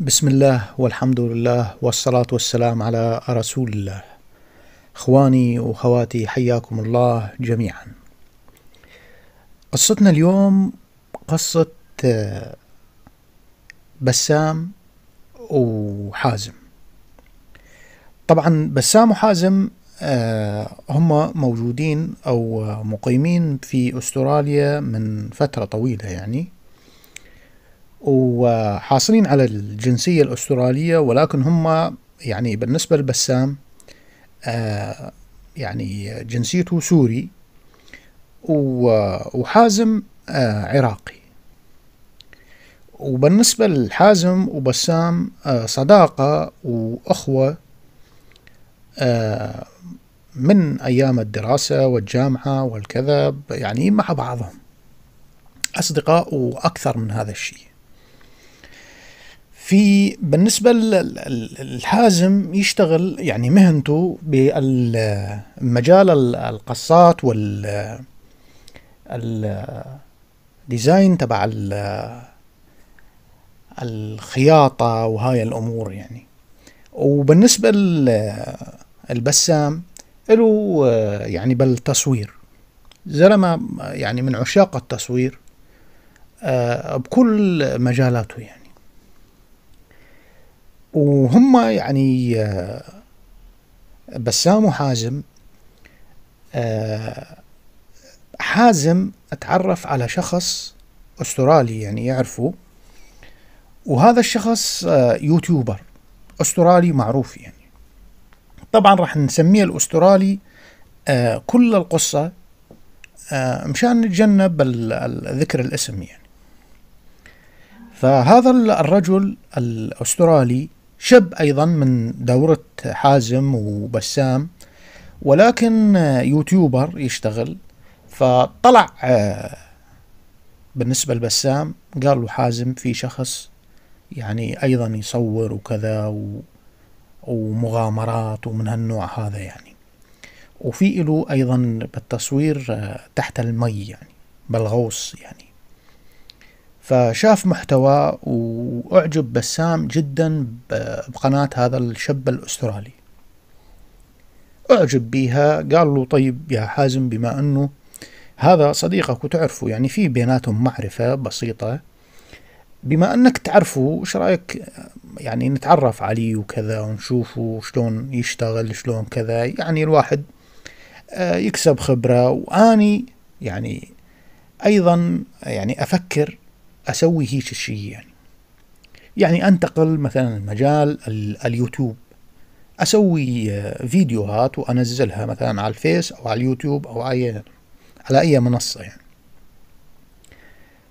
بسم الله والحمد لله والصلاة والسلام على رسول الله. إخواني وأخواتي حياكم الله جميعا. قصتنا اليوم قصة بسام وحازم. طبعا بسام وحازم هم موجودين أو مقيمين في أستراليا من فترة طويلة يعني وحاصلين على الجنسية الأسترالية ولكن هم يعني بالنسبة لبسام آه، يعني جنسيته سوري وحازم آه، عراقي وبالنسبة لحازم وبسام آه، صداقة وأخوة من أيام الدراسة والجامعة والكذا يعني مع بعضهم أصدقاء وأكثر من هذا الشيء في بالنسبه للحازم يشتغل يعني مهنته بالمجال القصات وال الديزاين تبع الخياطه وهاي الامور يعني وبالنسبه للبسام له يعني بالتصوير زلمه يعني من عشاق التصوير آه، بكل مجالاته يعني وهم يعني آه، بسام وحازم آه، حازم اتعرف على شخص استرالي يعني يعرفه وهذا الشخص آه، يوتيوبر استرالي معروف يعني طبعا راح نسميه الاسترالي كل القصة مشان نتجنب ذكر الاسم يعني فهذا الرجل الاسترالي شب أيضا من دورة حازم وبسام ولكن يوتيوبر يشتغل فطلع آه، بالنسبة لبسام قال له حازم في شخص يعني أيضا يصور وكذا و ومغامرات ومن هالنوع هذا يعني وفي له أيضا بالتصوير آه، تحت المي يعني بالغوص يعني فشاف محتوى وأعجب بسام جدا بقناة هذا الشاب الأسترالي أعجب بيها قال له طيب يا حازم بما أنه هذا صديقك وتعرفه يعني في بيناتهم معرفة بسيطة بما أنك تعرفه وش رأيك يعني نتعرف عليه وكذا ونشوفه شلون يشتغل شلون كذا يعني الواحد آه، يكسب خبرة وأني يعني أيضا يعني أفكر اسوي هيك الشيء يعني يعني انتقل مثلا مجال اليوتيوب اسوي آه، فيديوهات وانزلها مثلا على الفيس او على اليوتيوب او اي على اي منصه يعني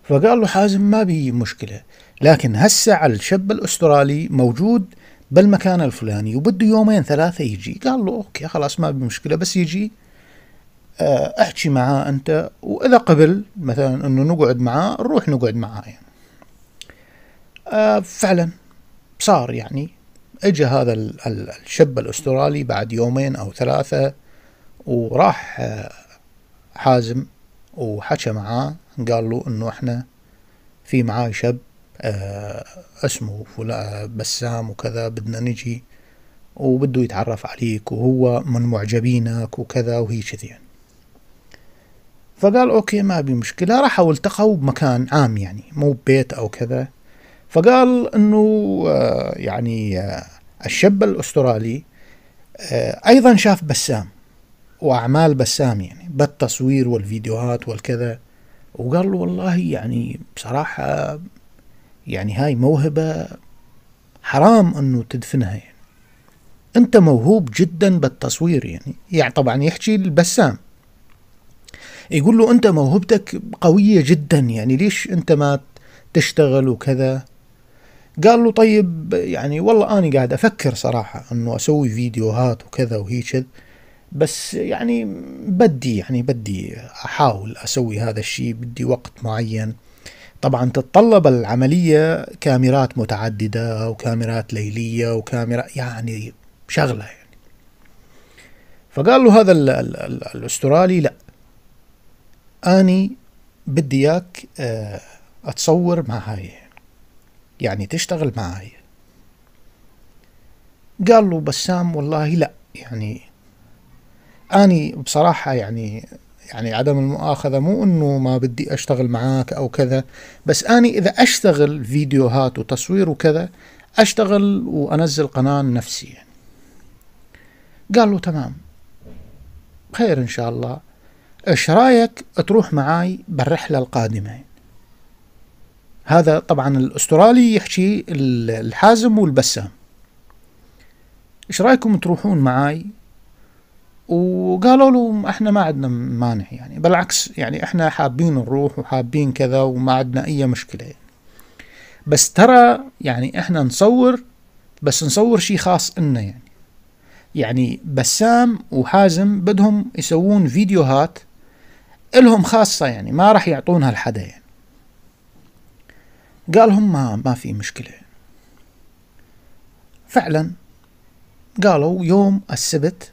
فقال له حازم ما بي مشكله لكن هسه الشاب الاسترالي موجود بالمكان الفلاني وبده يومين ثلاثه يجي قال له اوكي خلاص ما بي مشكله بس يجي آه، احكي معاه انت واذا قبل مثلا انه نقعد معاه نروح نقعد معاه يعني. آه، فعلا صار يعني اجى هذا الشاب الاسترالي بعد يومين او ثلاثه وراح آه، حازم وحكى معاه قال له انه احنا في معاي شاب اسمه فلان بسام وكذا بدنا نجي وبده يتعرف عليك وهو من معجبينك وكذا وهي كذي يعني. فقال اوكي ما ابي مشكله راحوا التقوا بمكان عام يعني مو ببيت او كذا فقال انه آه، يعني آه، الشاب الاسترالي آه، ايضا شاف بسام واعمال بسام يعني بالتصوير والفيديوهات والكذا وقال له والله يعني بصراحه يعني هاي موهبه حرام انه تدفنها يعني انت موهوب جدا بالتصوير يعني يعني طبعا يحكي البسام يقول له انت موهبتك قويه جدا يعني ليش انت ما تشتغل وكذا قال له طيب يعني والله انا قاعد افكر صراحه انه اسوي فيديوهات وكذا وهيك بس يعني بدي يعني بدي احاول اسوي هذا الشيء بدي وقت معين طبعا تتطلب العمليه كاميرات متعدده وكاميرات ليليه وكاميرا يعني شغله يعني فقال له هذا الاسترالي لا اني بدي اياك آه، اتصور معاي يعني تشتغل معاي قال له بسام والله لا يعني اني بصراحه يعني يعني عدم المؤاخذه مو انه ما بدي اشتغل معاك او كذا بس اني اذا اشتغل فيديوهات وتصوير وكذا اشتغل وانزل قناه نفسي يعني. قال له تمام خير ان شاء الله ايش رايك تروح معاي بالرحله القادمه هذا طبعا الاسترالي يحكي الحازم والبسام ايش رايكم تروحون معاي وقالوا له احنا ما عندنا مانع يعني بالعكس يعني احنا حابين نروح وحابين كذا وما عندنا اي مشكله يعني. بس ترى يعني احنا نصور بس نصور شيء خاص لنا يعني يعني بسام وحازم بدهم يسوون فيديوهات الهم خاصة يعني ما راح يعطونها لحدا يعني قال هم ما, ما في مشكلة فعلا قالوا يوم السبت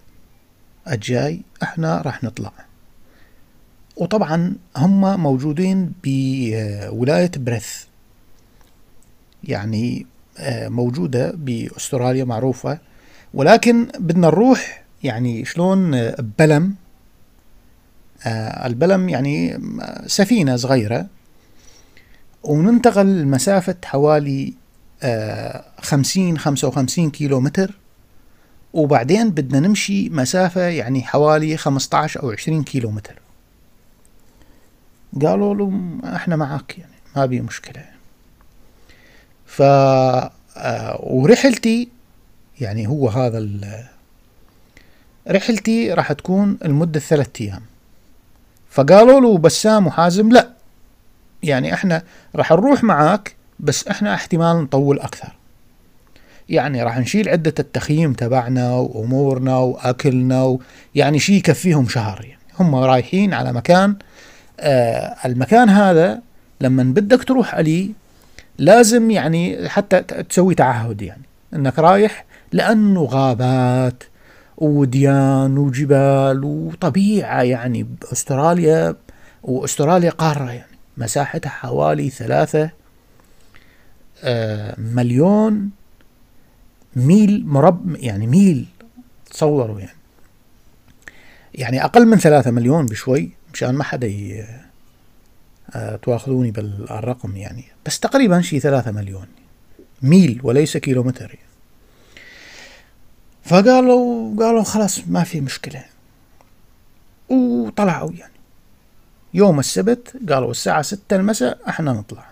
الجاي احنا راح نطلع وطبعا هم موجودين بولاية بريث يعني آه، موجودة بأستراليا معروفة ولكن بدنا نروح يعني شلون آه، بلم آه، البلم يعني سفينة صغيرة وننتقل لمسافة حوالي آه، خمسين خمسة وخمسين كيلو متر وبعدين بدنا نمشي مسافة يعني حوالي عشر أو عشرين كيلو متر قالوا له احنا معك يعني ما بي مشكلة ف آه، ورحلتي يعني هو هذا ال... رحلتي راح تكون لمدة ثلاثة أيام فقالوا له بسام وحازم لا يعني احنا راح نروح معاك بس احنا احتمال نطول اكثر يعني راح نشيل عدة التخييم تبعنا وأمورنا وأكلنا و... يعني شيء يكفيهم شهر يعني هم رايحين على مكان آه المكان هذا لما بدك تروح عليه لازم يعني حتى تسوي تعهد يعني انك رايح لأنه غابات وديان وجبال وطبيعة يعني أستراليا وأستراليا قارة يعني مساحتها حوالي ثلاثة آه، مليون ميل مرب يعني ميل تصوروا يعني يعني أقل من ثلاثة مليون بشوي مشان ما حدا آه، تواخذوني بالرقم يعني بس تقريبا شي ثلاثة مليون ميل وليس كيلومتر يعني فقالوا قالوا خلاص ما في مشكلة وطلعوا يعني يوم السبت قالوا الساعة ستة المساء احنا نطلع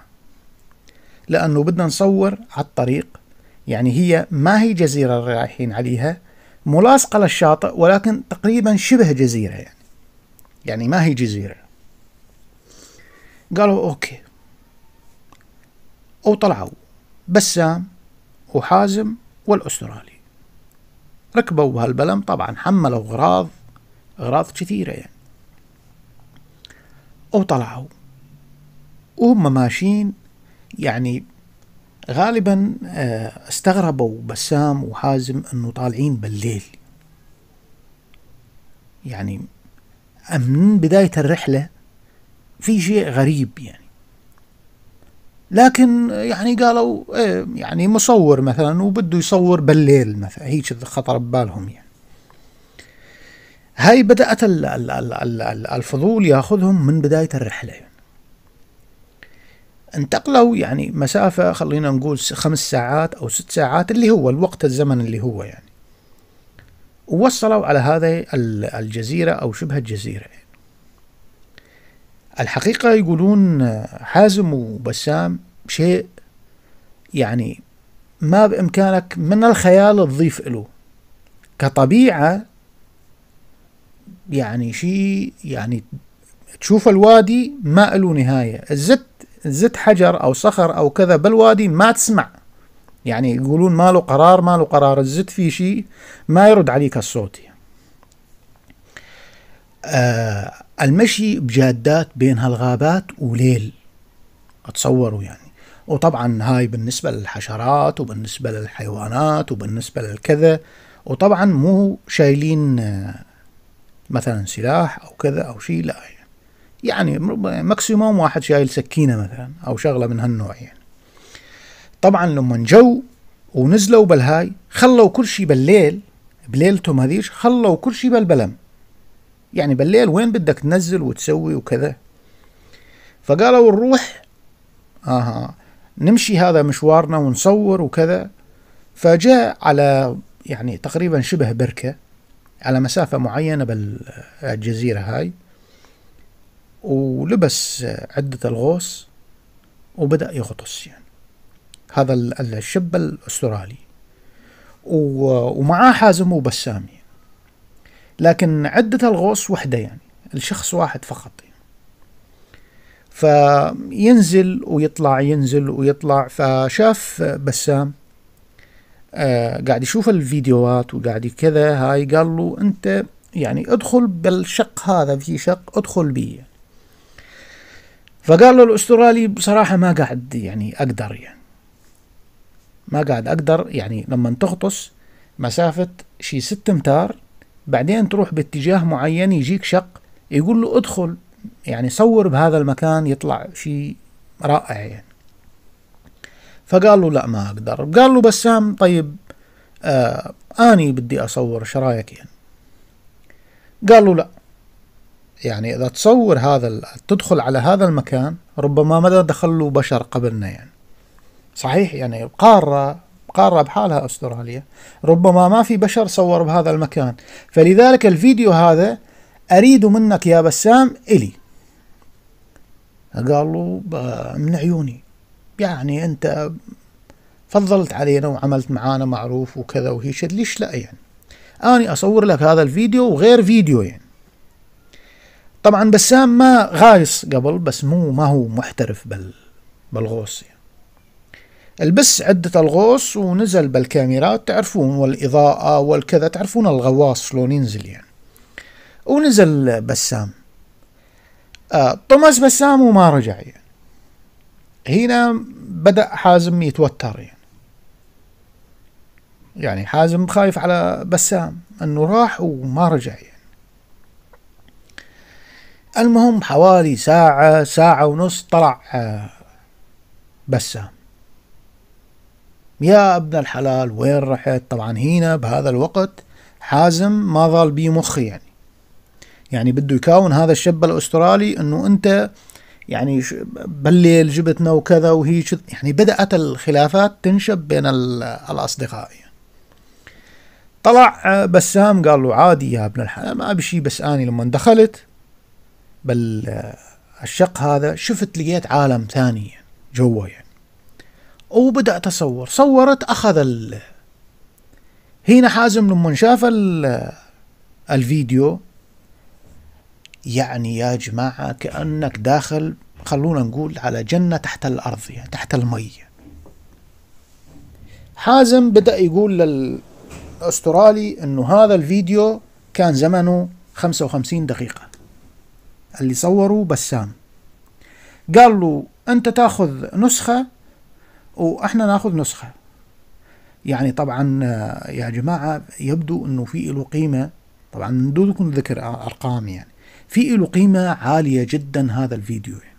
لأنه بدنا نصور على الطريق يعني هي ما هي جزيرة رايحين عليها ملاصقة للشاطئ ولكن تقريبا شبه جزيرة يعني يعني ما هي جزيرة قالوا أوكي وطلعوا بسام وحازم والأسترالي ركبوا هالبلم طبعا حملوا غراض غراض كثيرة يعني وطلعوا وهم ماشيين يعني غالبا آه، استغربوا بسام وحازم انه طالعين بالليل يعني من بداية الرحلة في شيء غريب يعني لكن يعني قالوا إيه، يعني مصور مثلا وبده يصور بالليل مثلا هيك خطر ببالهم يعني هاي بدأت الفضول ياخذهم من بداية الرحلة انتقلوا يعني مسافة خلينا نقول خمس ساعات أو ست ساعات اللي هو الوقت الزمن اللي هو يعني ووصلوا على هذه الجزيرة أو شبه الجزيرة يعني الحقيقة يقولون حازم وبسام شيء يعني ما بإمكانك من الخيال تضيف له كطبيعة يعني شيء يعني تشوف الوادي ما له نهاية الزت زت حجر أو صخر أو كذا بالوادي ما تسمع يعني يقولون ما له قرار ما له قرار الزت في شيء ما يرد عليك الصوت آه المشي بجادات بين هالغابات وليل اتصوروا يعني وطبعا هاي بالنسبة للحشرات وبالنسبة للحيوانات وبالنسبة للكذا وطبعا مو شايلين آه، مثلا سلاح او كذا او شيء لا يعني, يعني ماكسيموم واحد شايل سكينة مثلا او شغلة من هالنوع يعني طبعا لما جو ونزلوا بالهاي خلوا كل شيء بالليل بليلتهم هذيش خلوا كل شيء بالبلم يعني بالليل وين بدك تنزل وتسوي وكذا فقالوا نروح آه نمشي هذا مشوارنا ونصور وكذا فجاء على يعني تقريبا شبه بركة على مسافة معينة بالجزيرة هاي ولبس عدة الغوص وبدأ يغطس يعني هذا الشاب الأسترالي ومعاه حازم وبسامي لكن عدة الغوص وحدة يعني الشخص واحد فقط يعني. فينزل ويطلع ينزل ويطلع فشاف بسام آه قاعد يشوف الفيديوهات وقاعد كذا هاي قال له انت يعني ادخل بالشق هذا في شق ادخل بي فقال له الاسترالي بصراحه ما قاعد يعني اقدر يعني ما قاعد اقدر يعني لما تغطس مسافه شي ست امتار بعدين تروح باتجاه معين يجيك شق يقول له ادخل يعني صور بهذا المكان يطلع شيء رائع يعني فقال له لا ما اقدر قال له بسام طيب آه اني بدي اصور ايش رايك يعني قال له لا يعني اذا تصور هذا تدخل على هذا المكان ربما ما دخلوا بشر قبلنا يعني صحيح يعني قارة قارة بحالها أستراليا ربما ما في بشر صور بهذا المكان فلذلك الفيديو هذا أريد منك يا بسام إلي قال له من عيوني يعني أنت فضلت علينا وعملت معانا معروف وكذا وهيش ليش لا يعني أنا أصور لك هذا الفيديو وغير فيديو يعني طبعا بسام ما غايص قبل بس مو ما هو محترف بال بالغوص يعني. البس عدة الغوص ونزل بالكاميرات تعرفون والإضاءة والكذا تعرفون الغواص شلون ينزل يعني ونزل بسام آه طمس بسام وما رجع يعني هنا بدأ حازم يتوتر يعني يعني حازم خايف على بسام انه راح وما رجع يعني المهم حوالي ساعة ساعة ونص طلع آه بسام يا ابن الحلال وين رحت طبعا هنا بهذا الوقت حازم ما ظل بيه مخي يعني يعني بده يكون هذا الشاب الاسترالي انه انت يعني بالليل جبتنا وكذا وهي يعني بدأت الخلافات تنشب بين الأصدقاء يعني. طلع بسام قال له عادي يا ابن الحلال ما أبي شيء بس أني لما دخلت بال الشق هذا شفت لقيت عالم ثاني يعني جوا يعني وبدا تصور صورت أخذ ال... هنا حازم لما شاف ال... الفيديو يعني يا جماعة كأنك داخل خلونا نقول على جنة تحت الأرض يعني تحت المية حازم بدأ يقول للأسترالي أنه هذا الفيديو كان زمنه 55 دقيقة اللي صوروا بسام قال له أنت تاخذ نسخة واحنا ناخذ نسخه يعني طبعا آه، يا جماعه يبدو انه في له قيمه طبعا من دون ذكر ارقام يعني في له قيمه عاليه جدا هذا الفيديو يعني.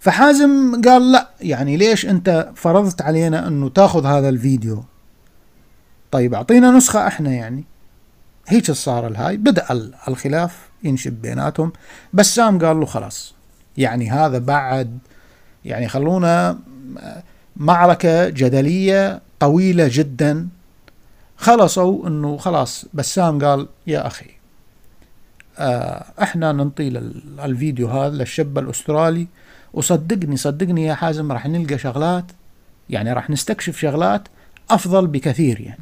فحازم قال لا يعني ليش انت فرضت علينا انه تاخذ هذا الفيديو طيب اعطينا نسخه احنا يعني هيك صار الهاي بدا الخلاف ينشب بيناتهم بسام قال له خلاص يعني هذا بعد يعني خلونا معركة جدلية طويلة جدا خلصوا انه خلاص بسام قال يا اخي آه، احنا ننطي الفيديو هذا للشاب الاسترالي وصدقني صدقني يا حازم راح نلقى شغلات يعني راح نستكشف شغلات افضل بكثير يعني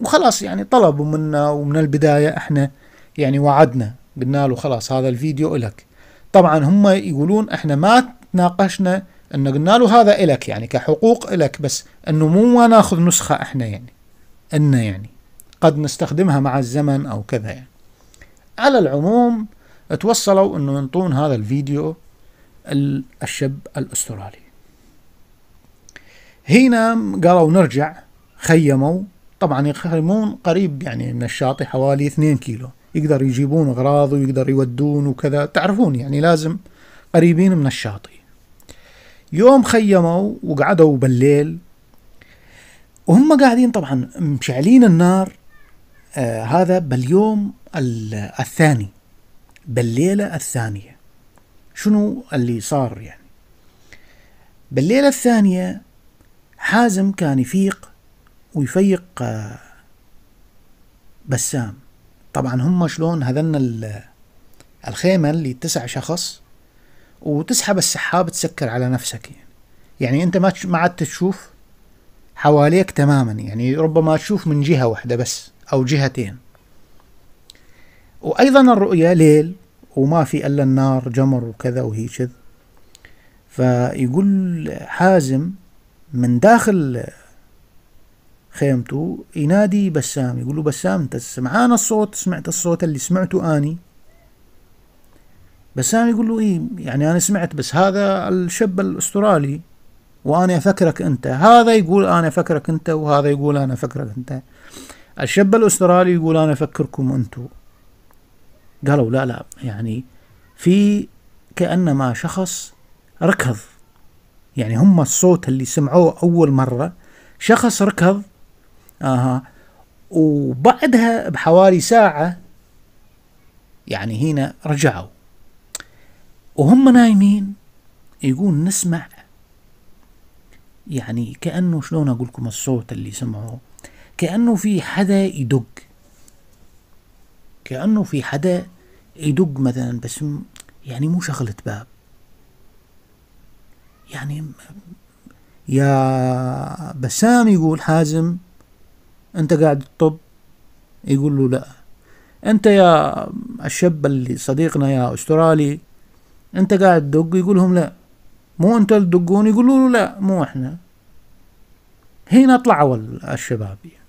وخلاص يعني طلبوا منا ومن البدايه احنا يعني وعدنا قلنا له خلاص هذا الفيديو لك طبعا هم يقولون احنا ما تناقشنا أنه قلنا له هذا إلك يعني كحقوق إلك بس أنه مو ناخذ نسخة إحنا يعني أن يعني قد نستخدمها مع الزمن أو كذا يعني على العموم توصلوا أنه ينطون هذا الفيديو الشاب الأسترالي هنا قالوا نرجع خيموا طبعا يخيمون قريب يعني من الشاطئ حوالي 2 كيلو يقدر يجيبون أغراض ويقدر يودون وكذا تعرفون يعني لازم قريبين من الشاطئ يوم خيموا وقعدوا بالليل وهم قاعدين طبعا مشعلين النار آه هذا باليوم الثاني بالليلة الثانية شنو اللي صار يعني بالليلة الثانية حازم كان يفيق ويفيق آه بسام طبعا هم شلون هذن الخيمة اللي تسع شخص وتسحب السحاب تسكر على نفسك يعني, يعني انت ما ما عاد تشوف حواليك تماما يعني ربما تشوف من جهة واحدة بس أو جهتين وأيضا الرؤية ليل وما في إلا النار جمر وكذا وهي فيقول حازم من داخل خيمته ينادي بسام يقول له بسام انت سمعان الصوت سمعت الصوت اللي سمعته اني بس انا يقول له ايه يعني انا سمعت بس هذا الشاب الاسترالي وانا افكرك انت هذا يقول انا افكرك انت وهذا يقول انا افكرك انت الشاب الاسترالي يقول انا افكركم أنتو قالوا لا لا يعني في كانما شخص ركض يعني هم الصوت اللي سمعوه اول مره شخص ركض اها وبعدها بحوالي ساعه يعني هنا رجعوا وهم نايمين يقول نسمع يعني كأنه شلون أقول لكم الصوت اللي سمعوه كأنه في حدا يدق كأنه في حدا يدق مثلا بس يعني مو شغلة باب يعني يا بسام يقول حازم انت قاعد تطب يقول له لا انت يا الشاب اللي صديقنا يا استرالي انت قاعد تدق يقول لهم لا مو انت اللي تدقون يقولوا له لا مو احنا هنا طلعوا الشباب يعني.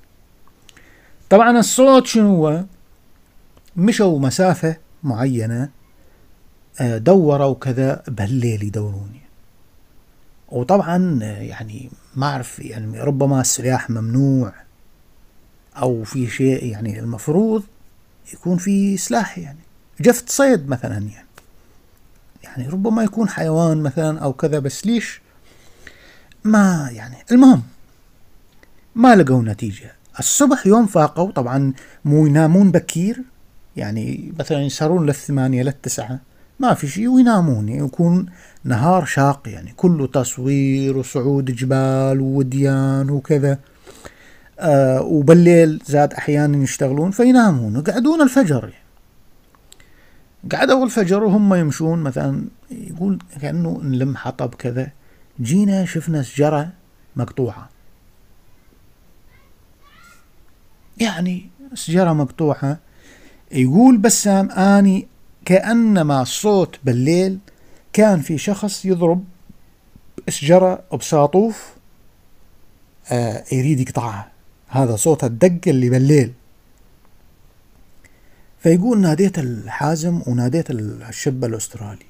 طبعا الصوت شنو هو مشوا مسافة معينة آه، دوروا كذا بهالليل يدورون يعني. وطبعا آه، يعني ما اعرف يعني ربما السلاح ممنوع او في شيء يعني المفروض يكون في سلاح يعني جفت صيد مثلا يعني يعني ربما يكون حيوان مثلا أو كذا بس ليش ما يعني المهم ما لقوا نتيجة الصبح يوم فاقوا طبعا مو ينامون بكير يعني مثلا يسهرون للثمانية للتسعة ما في شيء وينامون يعني يكون نهار شاق يعني كله تصوير وصعود جبال ووديان وكذا آه وبالليل زاد أحيانا يشتغلون فينامون ويقعدون الفجر يعني قعد اول فجر وهم يمشون مثلا يقول كانه نلم حطب كذا جينا شفنا شجره مقطوعه يعني شجره مقطوعه يقول بسام اني كانما صوت بالليل كان في شخص يضرب شجره بساطوف آه يريد يقطعها هذا صوت الدق اللي بالليل فيقول ناديت الحازم وناديت الشب الأسترالي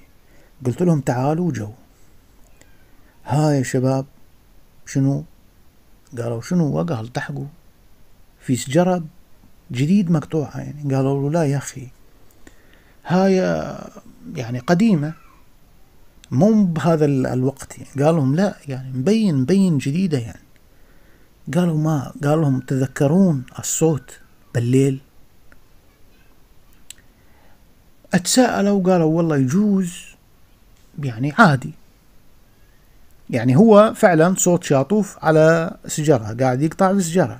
قلت لهم تعالوا جو ها يا شباب شنو قالوا شنو وقع التحقوا في سجرة جديد مقطوعة يعني قالوا له لا يا أخي هاي يعني قديمة مو بهذا الوقت يعني قال لهم لا يعني مبين مبين جديدة يعني قالوا ما قال لهم تذكرون الصوت بالليل اتساءلوا وقالوا والله يجوز يعني عادي يعني هو فعلا صوت شاطوف على سجارة قاعد يقطع السجارة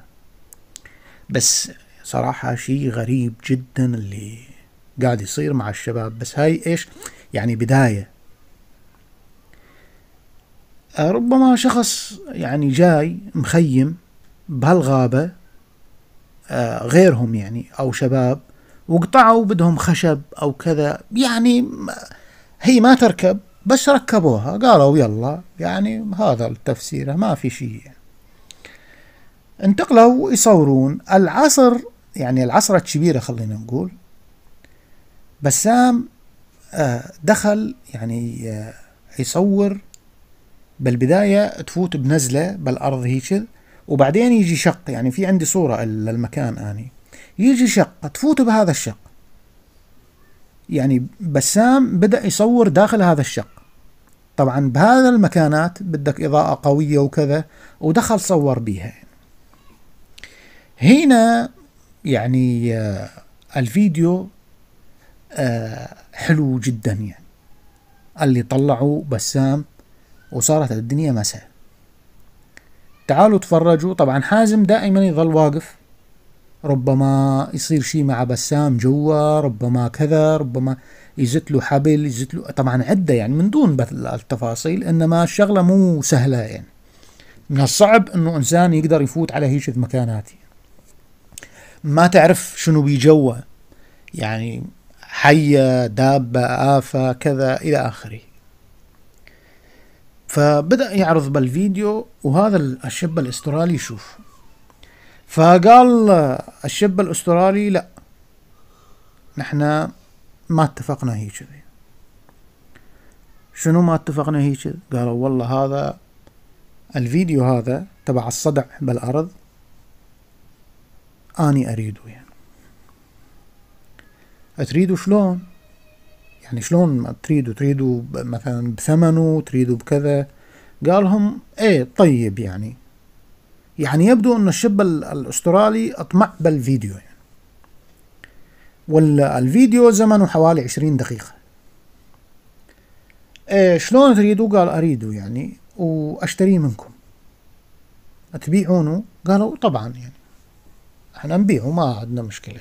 بس صراحة شيء غريب جدا اللي قاعد يصير مع الشباب بس هاي ايش يعني بداية ربما شخص يعني جاي مخيم بهالغابة آه، غيرهم يعني أو شباب وقطعوا بدهم خشب او كذا يعني هي ما تركب بس ركبوها قالوا يلا يعني هذا التفسير ما في شيء انتقلوا يصورون العصر يعني العصر الكبيرة خلينا نقول بسام آه، دخل يعني آه، يصور بالبداية تفوت بنزلة بالأرض هيك وبعدين يجي شق يعني في عندي صورة للمكان أني يجي شق تفوتوا بهذا الشق يعني بسام بدأ يصور داخل هذا الشق طبعا بهذا المكانات بدك إضاءة قوية وكذا ودخل صور بيها هنا يعني آه، الفيديو آه، حلو جدا يعني اللي طلعوا بسام وصارت الدنيا مساء تعالوا تفرجوا طبعا حازم دائما يظل واقف ربما يصير شيء مع بسام جوا ربما كذا ربما يزت له حبل يزت له طبعا عده يعني من دون التفاصيل انما الشغله مو سهله يعني من الصعب انه انسان يقدر يفوت على هيش مكانات يعني. ما تعرف شنو بيجوا يعني حية دابة آفة كذا إلى آخره فبدأ يعرض بالفيديو وهذا الشاب الأسترالي يشوف فقال الشاب الاسترالي لا نحن ما اتفقنا هيك شنو ما اتفقنا هيك قالوا والله هذا الفيديو هذا تبع الصدع بالارض اني اريده يعني تريدوا شلون يعني شلون ما تريدوا تريدوا مثلا بثمنه تريدوا بكذا قالهم ايه طيب يعني يعني يبدو أن الشاب الأسترالي أطمع بالفيديو يعني والفيديو زمنه حوالي عشرين دقيقة إيه شلون تريدوا قال أريده يعني وأشتريه منكم تبيعونه قالوا طبعا يعني احنا نبيعه ما عندنا مشكلة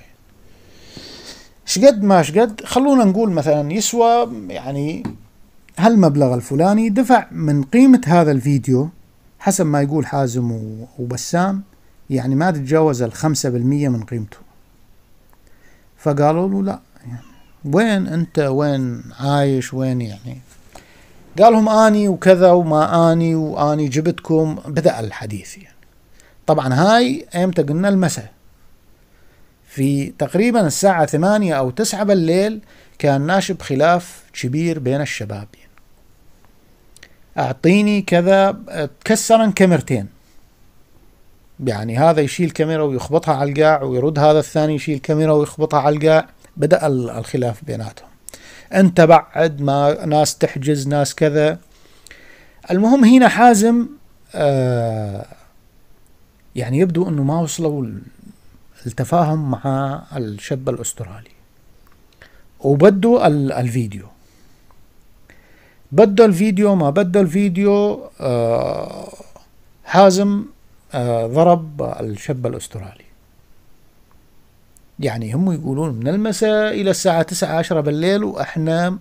شقد ما شقد خلونا نقول مثلا يسوى يعني هالمبلغ الفلاني دفع من قيمة هذا الفيديو حسب ما يقول حازم وبسام يعني ما تتجاوز الخمسة بالمية من قيمته فقالوا له لا يعني وين أنت وين عايش وين يعني قال لهم آني وكذا وما آني وآني جبتكم بدأ الحديث يعني طبعا هاي أيمتى قلنا المساء في تقريبا الساعة ثمانية أو تسعة بالليل كان ناشب خلاف كبير بين الشباب يعني اعطيني كذا تكسرا كاميرتين يعني هذا يشيل كاميرا ويخبطها على القاع ويرد هذا الثاني يشيل كاميرا ويخبطها على القاع بدأ الخلاف بيناتهم انت بعد ما ناس تحجز ناس كذا المهم هنا حازم آه، يعني يبدو انه ما وصلوا التفاهم مع الشاب الاسترالي وبدوا الفيديو بده الفيديو ما بده الفيديو آه حازم آه ضرب الشاب الأسترالي يعني هم يقولون من المساء إلى الساعة تسعة عشرة بالليل وإحنا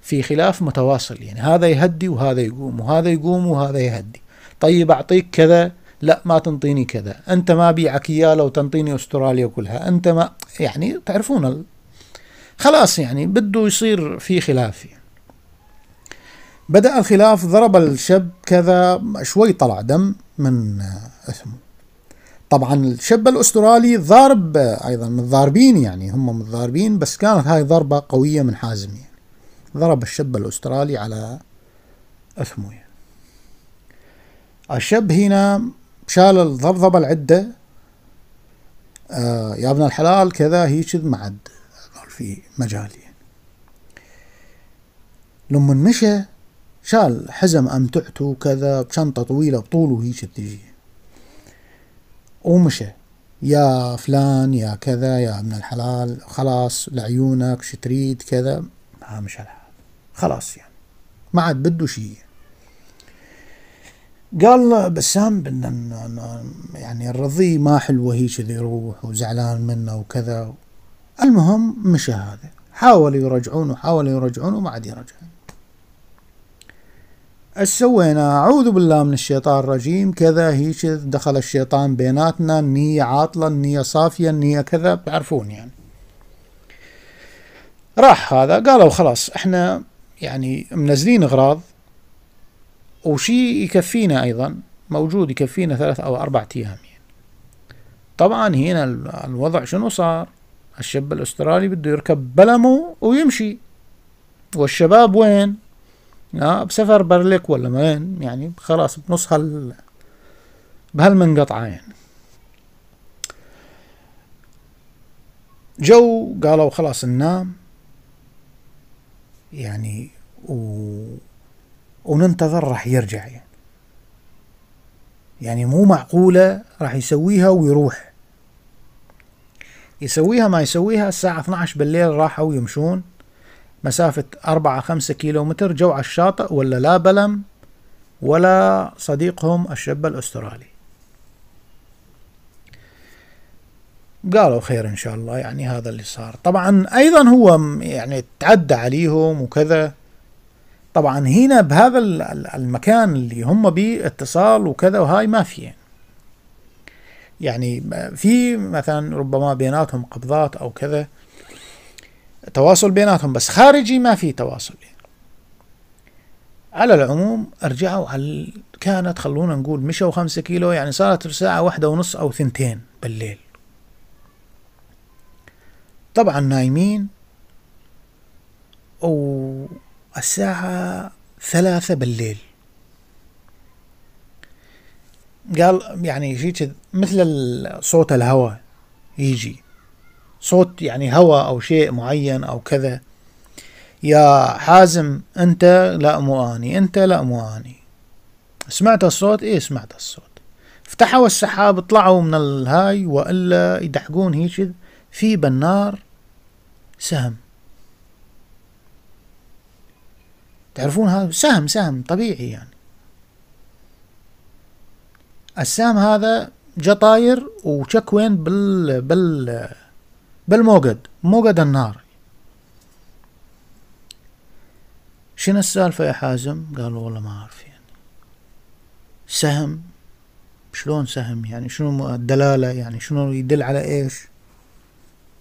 في خلاف متواصل يعني هذا يهدي وهذا يقوم وهذا يقوم وهذا يهدي طيب أعطيك كذا لا ما تنطيني كذا أنت ما بيعك إياه لو تنطيني أستراليا كلها أنت ما يعني تعرفون خلاص يعني بده يصير في خلاف يعني. بدأ الخلاف ضرب الشاب كذا شوي طلع دم من اسمه طبعا الشاب الأسترالي ضارب أيضا متضاربين يعني هم متضاربين بس كانت هاي ضربة قوية من حازم يعني ضرب الشاب الأسترالي على اسمه يعني الشاب هنا شال الضبضبة العدة آه يا ابن الحلال كذا هيك ما عد في مجال يعني لما مشى شال حزم أمتعته وكذا بشنطة طويلة بطوله هيك تجي ومشى يا فلان يا كذا يا ابن الحلال خلاص لعيونك شو تريد كذا ما مش الحال خلاص يعني ما عاد بده شيء قال بسام بدنا يعني الرضي ما حلوة هيك ذي يروح وزعلان منه وكذا المهم مشى هذا حاولوا يرجعونه حاولوا يرجعونه ما عاد يرجع ايش سوينا اعوذ بالله من الشيطان الرجيم كذا هيك دخل الشيطان بيناتنا النية عاطلة النية صافية النية كذا بعرفون يعني راح هذا قالوا خلاص احنا يعني منزلين اغراض وشي يكفينا ايضا موجود يكفينا ثلاث او اربع ايام يعني. طبعا هنا الوضع شنو صار الشاب الاسترالي بده يركب بلمو ويمشي والشباب وين بسفر برلك ولا وين يعني خلاص بنص هال بهالمنقطعة يعني جو قالوا خلاص ننام يعني و... وننتظر راح يرجع يعني يعني مو معقولة راح يسويها ويروح يسويها ما يسويها الساعة 12 بالليل راحوا يمشون مسافة أربعة خمسة كيلو متر جو على الشاطئ ولا لا بلم ولا صديقهم الشاب الأسترالي قالوا خير إن شاء الله يعني هذا اللي صار طبعا أيضا هو يعني تعدى عليهم وكذا طبعا هنا بهذا المكان اللي هم بيه اتصال وكذا وهاي ما في يعني. يعني في مثلا ربما بيناتهم قبضات أو كذا تواصل بيناتهم بس خارجي ما في تواصل على العموم رجعوا على كانت خلونا نقول مشوا خمسة كيلو يعني صارت ساعة واحدة ونص أو ثنتين بالليل طبعا نايمين الساعة ثلاثة بالليل قال يعني شيء مثل صوت الهواء يجي صوت يعني هواء أو شيء معين أو كذا يا حازم أنت لا مو أني أنت لا مو أني سمعت الصوت إيه سمعت الصوت فتحوا السحاب طلعوا من الهاي وإلا يدحقون هيك في بالنار سهم تعرفون هذا سهم سهم طبيعي يعني السهم هذا جا طاير وشكوين بال بال بالموقد موقد النار شنو السالفة يا حازم قالوا والله ما أعرف يعني سهم شلون سهم يعني شنو الدلالة يعني شنو يدل على إيش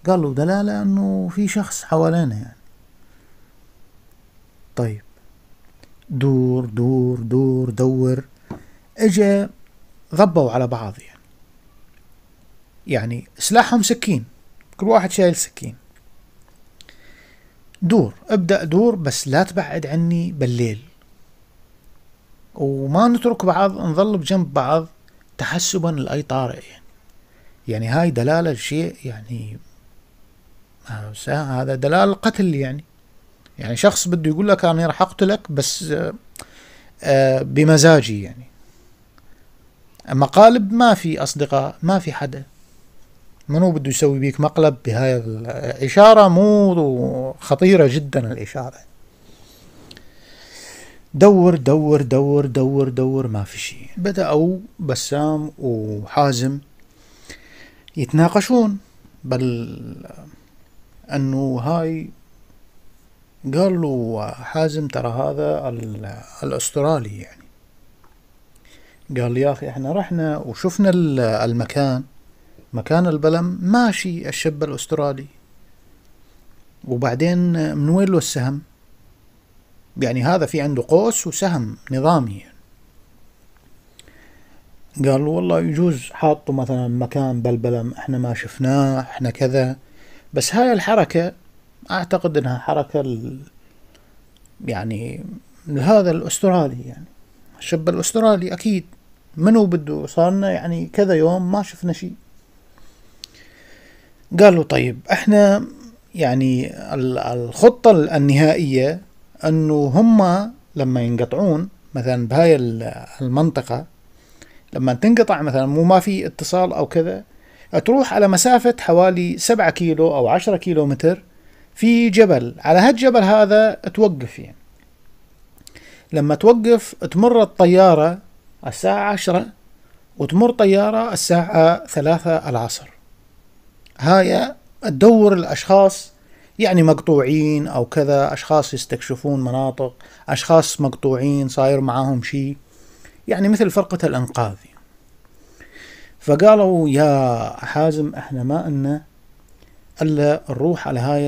قالوا دلالة أنه في شخص حوالينا يعني طيب دور دور دور دور اجا غبوا على بعض يعني يعني سلاحهم سكين كل واحد شايل سكين دور ابدأ دور بس لا تبعد عني بالليل وما نترك بعض نظل بجنب بعض تحسبا لأي طارئ يعني, يعني هاي دلالة لشيء يعني هذا دلالة قتل يعني يعني شخص بده يقول لك أنا راح أقتلك بس آه، بمزاجي يعني مقالب ما في أصدقاء ما في حدا منو بده يسوي بيك مقلب بهاي الإشارة مو خطيرة جدا الإشارة دور دور دور دور دور ما في شيء بدأوا بسام وحازم يتناقشون بل أنه هاي قال له حازم ترى هذا الأسترالي يعني قال لي يا أخي احنا رحنا وشفنا المكان مكان البلم ماشي الشاب الأسترالي وبعدين من وين له السهم يعني هذا في عنده قوس وسهم نظامي يعني. قال والله يجوز حاطه مثلا مكان بلبلم احنا ما شفناه احنا كذا بس هاي الحركة اعتقد انها حركة ال... يعني لهذا الاسترالي يعني الشاب الاسترالي اكيد منو بده صارنا يعني كذا يوم ما شفنا شيء قالوا طيب احنا يعني الخطة النهائية انه هم لما ينقطعون مثلا بهاي المنطقة لما تنقطع مثلا مو ما في اتصال او كذا تروح على مسافة حوالي سبعة كيلو او عشرة كيلو متر في جبل على هالجبل هذا توقف يعني لما توقف تمر الطيارة الساعة عشرة وتمر طيارة الساعة ثلاثة العصر هاي تدور الأشخاص يعني مقطوعين أو كذا أشخاص يستكشفون مناطق أشخاص مقطوعين صاير معاهم شيء يعني مثل فرقة الأنقاذ فقالوا يا حازم احنا ما أن الا نروح على هاي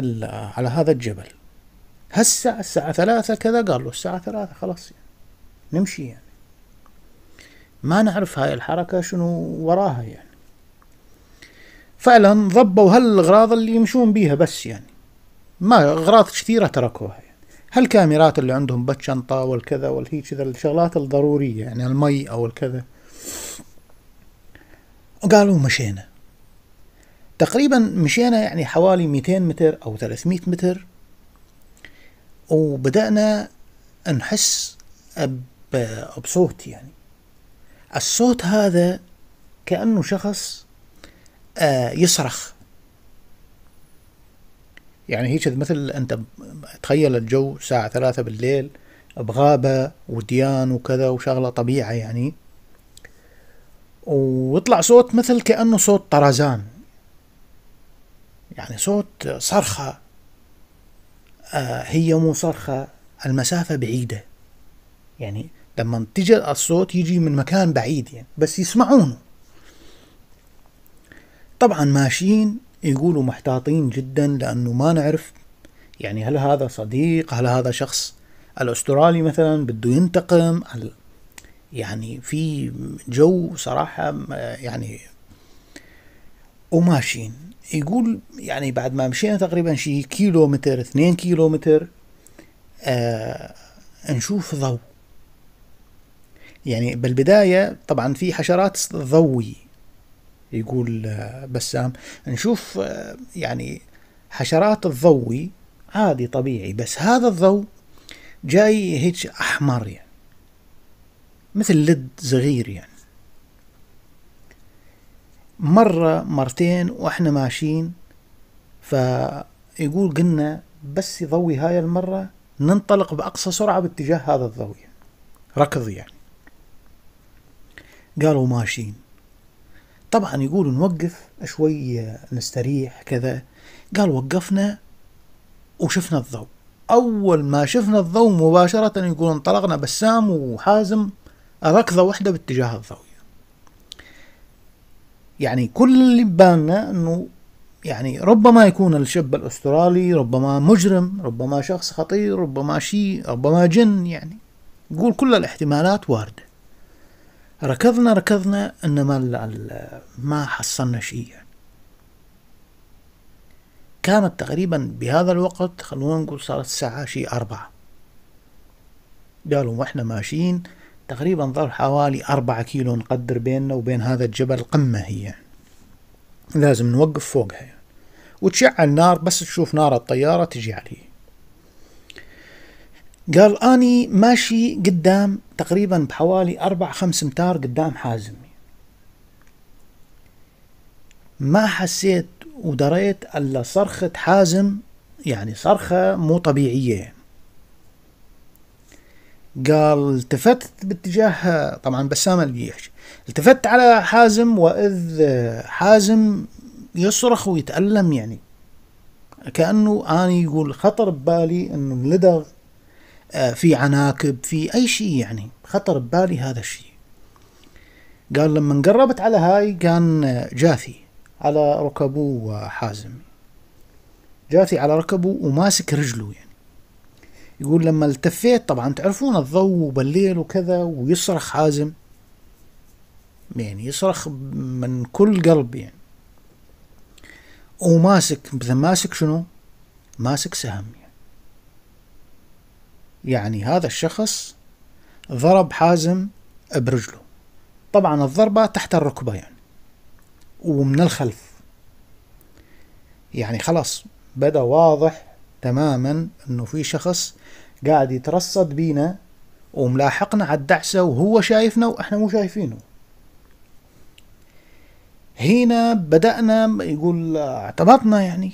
على هذا الجبل هسة الساعة ثلاثة كذا قالوا الساعة ثلاثة خلاص يعني نمشي يعني ما نعرف هاي الحركة شنو وراها يعني فعلا ضبوا هالأغراض اللي يمشون بيها بس يعني ما أغراض كثيرة تركوها يعني هالكاميرات اللي عندهم بالشنطة والكذا والهي كذا الشغلات الضرورية يعني المي أو الكذا وقالوا مشينا تقريبا مشينا يعني حوالي 200 متر أو 300 متر وبدأنا نحس بصوت يعني الصوت هذا كأنه شخص آه، يصرخ يعني هيك مثل انت تخيل الجو ساعة ثلاثة بالليل بغابة وديان وكذا وشغلة طبيعة يعني ويطلع صوت مثل كأنه صوت طرزان يعني صوت صرخة آه هي مو صرخة المسافة بعيدة يعني لما تجي الصوت يجي من مكان بعيد يعني بس يسمعونه طبعا ماشيين يقولوا محتاطين جدا لأنه ما نعرف يعني هل هذا صديق هل هذا شخص الأسترالي مثلا بده ينتقم هل يعني في جو صراحة يعني وماشيين يقول يعني بعد ما مشينا تقريبا شي كيلو متر اثنين كيلو متر آه نشوف ضوء يعني بالبداية طبعا في حشرات ضوي يقول بسام نشوف يعني حشرات الضوي عادي طبيعي بس هذا الضوء جاي هيك أحمر يعني مثل لد صغير يعني مرة مرتين وإحنا ماشيين فيقول قلنا بس يضوي هاي المرة ننطلق بأقصى سرعة باتجاه هذا الضوء يعني ركض يعني قالوا ماشيين طبعا يقولوا نوقف شوية نستريح كذا قال وقفنا وشفنا الضوء أول ما شفنا الضوء مباشرة يقول انطلقنا بسام وحازم ركضة واحدة باتجاه الضوء يعني كل اللي ببالنا أنه يعني ربما يكون الشاب الأسترالي ربما مجرم ربما شخص خطير ربما شيء ربما جن يعني يقول كل الاحتمالات واردة ركضنا ركضنا انما ما حصلنا شيء يعني. كانت تقريبا بهذا الوقت خلونا نقول صارت الساعة شي أربعة قالوا وإحنا ماشيين تقريبا ظل حوالي أربعة كيلو نقدر بيننا وبين هذا الجبل قمة هي لازم نوقف فوقها يعني. وتشعل نار بس تشوف نار الطيارة تجي عليه قال أني ماشي قدام تقريبا بحوالي أربع خمس أمتار قدام حازم ما حسيت ودريت ألا صرخة حازم يعني صرخة مو طبيعية قال التفتت باتجاه طبعا بسام اللي التفت على حازم وإذ حازم يصرخ ويتألم يعني كأنه أني يقول خطر ببالي أنه لدغ آه، في عناكب في أي شيء يعني خطر ببالي هذا الشيء قال لما قربت على هاي كان جاثي على ركبه وحازم جاثي على ركبه وماسك رجله يعني يقول لما التفيت طبعا تعرفون الضوء وبالليل وكذا ويصرخ حازم يعني يصرخ من كل قلب يعني وماسك مثل ماسك شنو ماسك سهم يعني يعني هذا الشخص ضرب حازم برجله طبعا الضربة تحت الركبة يعني ومن الخلف يعني خلاص بدأ واضح تماما انه في شخص قاعد يترصد بينا وملاحقنا على الدعسة وهو شايفنا واحنا مو شايفينه هنا بدأنا يقول اعتبطنا يعني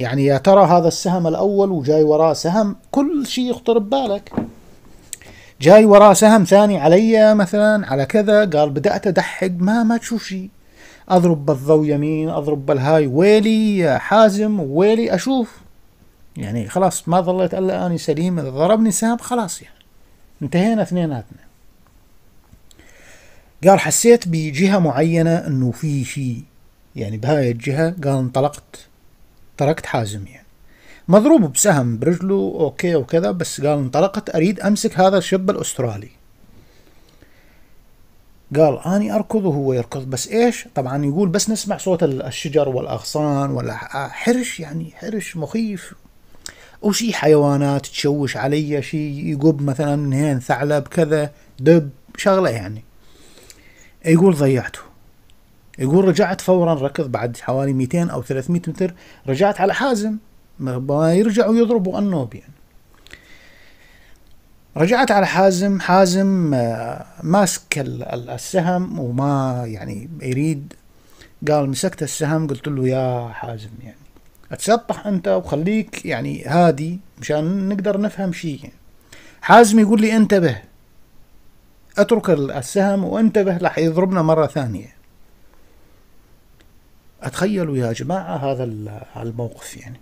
يعني يا ترى هذا السهم الأول وجاي وراه سهم كل شيء يخطر ببالك جاي وراه سهم ثاني علي مثلا على كذا قال بدأت أدحق ما ما تشوف شيء أضرب بالضوء يمين أضرب بالهاي ويلي يا حازم ويلي أشوف يعني خلاص ما ظليت الا اني سليم اذا ضربني سهم خلاص يعني انتهينا اثنيناتنا قال حسيت بجهه معينه انه في شيء يعني بهاي الجهه قال انطلقت تركت حازم يعني مضروب بسهم برجله اوكي وكذا بس قال انطلقت اريد امسك هذا الشاب الاسترالي قال اني اركض وهو يركض بس ايش طبعا يقول بس نسمع صوت الشجر والاغصان ولا حرش يعني حرش مخيف وشي حيوانات تشوش علي شي يقب مثلا هين ثعلب كذا دب شغله يعني يقول ضيعته يقول رجعت فورا ركض بعد حوالي 200 او 300 متر رجعت على حازم ما يرجعوا يضربوا النوب يعني رجعت على حازم حازم آه، ماسك السهم وما يعني يريد قال مسكت السهم قلت له يا حازم يعني اتسطح انت وخليك يعني هادي مشان نقدر نفهم شيء يعني. حازم يقول لي انتبه اترك السهم وانتبه راح يضربنا مره ثانيه اتخيلوا يا جماعه هذا الموقف يعني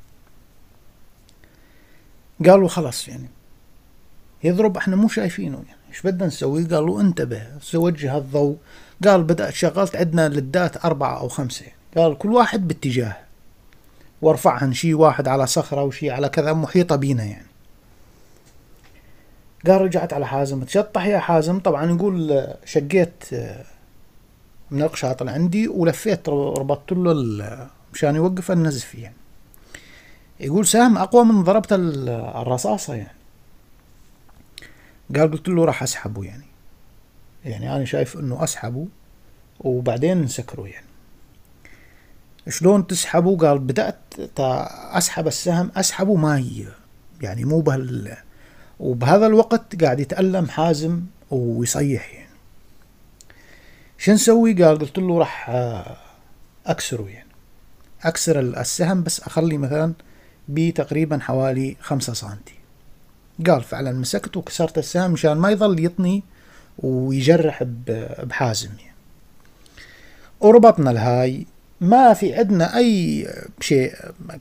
قالوا خلاص يعني يضرب احنا مو شايفينه يعني ايش بدنا نسوي قالوا انتبه سوجه الضوء قال بدأت شغلت عندنا لدات أربعة أو خمسة قال كل واحد باتجاه وارفعهن شي واحد على صخرة وشي على كذا محيطة بينا يعني قال رجعت على حازم تشطح يا حازم طبعا يقول شقيت من القشاط اللي عندي ولفيت ربطت له مشان يوقف النزف يعني. يقول سهم أقوى من ضربت الرصاصة يعني قال قلت له راح أسحبه يعني يعني أنا شايف إنه أسحبه وبعدين نسكره يعني شلون تسحبه قال بدأت أسحب السهم أسحبه هي يعني مو بهال وبهذا الوقت قاعد يتألم حازم ويصيح يعني شو نسوي قال قلت له راح آه، اكسره يعني اكسر السهم بس اخلي مثلا بتقريبا حوالي خمسة سنتي قال فعلا مسكت وكسرت السهم مشان ما يظل يطني ويجرح بحازم يعني. وربطنا الهاي ما في عندنا اي شيء